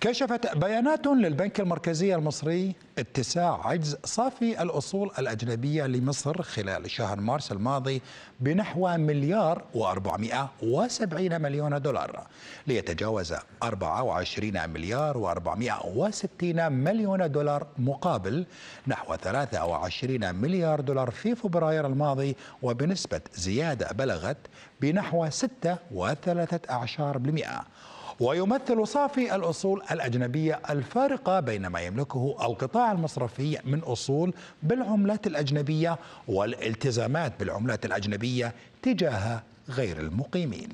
كشفت بيانات للبنك المركزي المصري اتساع عجز صافي الأصول الأجنبية لمصر خلال شهر مارس الماضي بنحو مليار و470 مليون دولار ليتجاوز 24 مليار و460 مليون دولار مقابل نحو 23 مليار دولار في فبراير الماضي وبنسبة زيادة بلغت بنحو 6.3 ويمثل صافي الأصول الأجنبية الفارقة بين ما يملكه القطاع المصرفي من أصول بالعملات الأجنبية والالتزامات بالعملات الأجنبية تجاه غير المقيمين